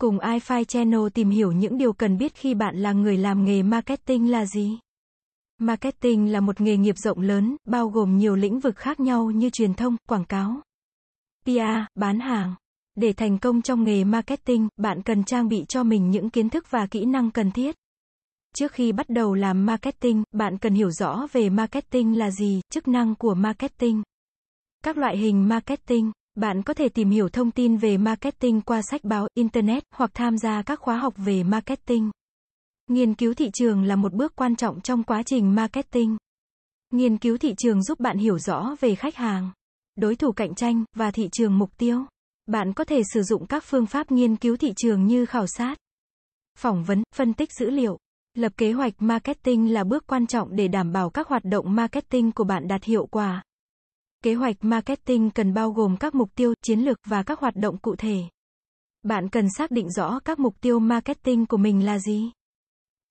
Cùng iFi Channel tìm hiểu những điều cần biết khi bạn là người làm nghề marketing là gì. Marketing là một nghề nghiệp rộng lớn, bao gồm nhiều lĩnh vực khác nhau như truyền thông, quảng cáo, PR, bán hàng. Để thành công trong nghề marketing, bạn cần trang bị cho mình những kiến thức và kỹ năng cần thiết. Trước khi bắt đầu làm marketing, bạn cần hiểu rõ về marketing là gì, chức năng của marketing, các loại hình marketing, bạn có thể tìm hiểu thông tin về marketing qua sách báo, internet hoặc tham gia các khóa học về marketing. Nghiên cứu thị trường là một bước quan trọng trong quá trình marketing. Nghiên cứu thị trường giúp bạn hiểu rõ về khách hàng, đối thủ cạnh tranh và thị trường mục tiêu. Bạn có thể sử dụng các phương pháp nghiên cứu thị trường như khảo sát, phỏng vấn, phân tích dữ liệu. Lập kế hoạch marketing là bước quan trọng để đảm bảo các hoạt động marketing của bạn đạt hiệu quả. Kế hoạch marketing cần bao gồm các mục tiêu, chiến lược và các hoạt động cụ thể. Bạn cần xác định rõ các mục tiêu marketing của mình là gì.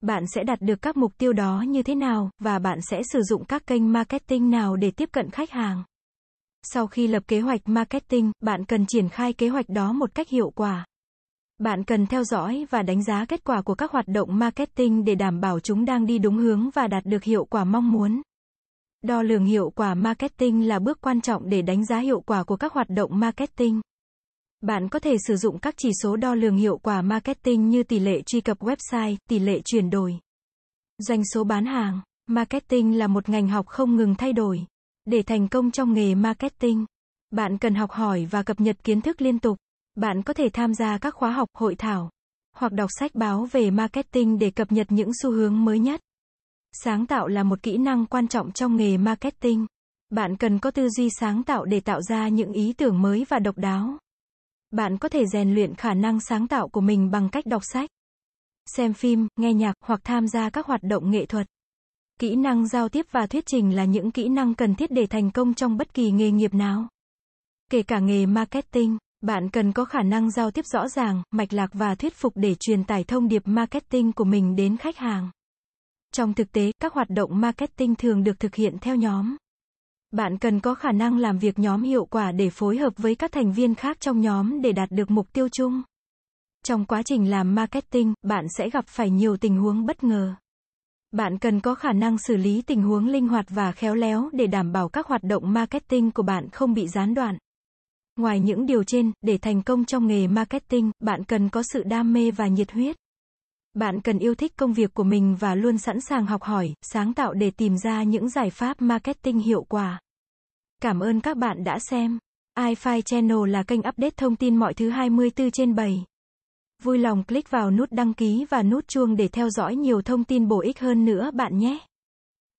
Bạn sẽ đạt được các mục tiêu đó như thế nào và bạn sẽ sử dụng các kênh marketing nào để tiếp cận khách hàng. Sau khi lập kế hoạch marketing, bạn cần triển khai kế hoạch đó một cách hiệu quả. Bạn cần theo dõi và đánh giá kết quả của các hoạt động marketing để đảm bảo chúng đang đi đúng hướng và đạt được hiệu quả mong muốn. Đo lường hiệu quả marketing là bước quan trọng để đánh giá hiệu quả của các hoạt động marketing. Bạn có thể sử dụng các chỉ số đo lường hiệu quả marketing như tỷ lệ truy cập website, tỷ lệ chuyển đổi, doanh số bán hàng. Marketing là một ngành học không ngừng thay đổi. Để thành công trong nghề marketing, bạn cần học hỏi và cập nhật kiến thức liên tục. Bạn có thể tham gia các khóa học, hội thảo hoặc đọc sách báo về marketing để cập nhật những xu hướng mới nhất. Sáng tạo là một kỹ năng quan trọng trong nghề marketing. Bạn cần có tư duy sáng tạo để tạo ra những ý tưởng mới và độc đáo. Bạn có thể rèn luyện khả năng sáng tạo của mình bằng cách đọc sách, xem phim, nghe nhạc hoặc tham gia các hoạt động nghệ thuật. Kỹ năng giao tiếp và thuyết trình là những kỹ năng cần thiết để thành công trong bất kỳ nghề nghiệp nào. Kể cả nghề marketing, bạn cần có khả năng giao tiếp rõ ràng, mạch lạc và thuyết phục để truyền tải thông điệp marketing của mình đến khách hàng. Trong thực tế, các hoạt động marketing thường được thực hiện theo nhóm. Bạn cần có khả năng làm việc nhóm hiệu quả để phối hợp với các thành viên khác trong nhóm để đạt được mục tiêu chung. Trong quá trình làm marketing, bạn sẽ gặp phải nhiều tình huống bất ngờ. Bạn cần có khả năng xử lý tình huống linh hoạt và khéo léo để đảm bảo các hoạt động marketing của bạn không bị gián đoạn. Ngoài những điều trên, để thành công trong nghề marketing, bạn cần có sự đam mê và nhiệt huyết. Bạn cần yêu thích công việc của mình và luôn sẵn sàng học hỏi, sáng tạo để tìm ra những giải pháp marketing hiệu quả. Cảm ơn các bạn đã xem. iFi Channel là kênh update thông tin mọi thứ 24 trên 7. Vui lòng click vào nút đăng ký và nút chuông để theo dõi nhiều thông tin bổ ích hơn nữa bạn nhé.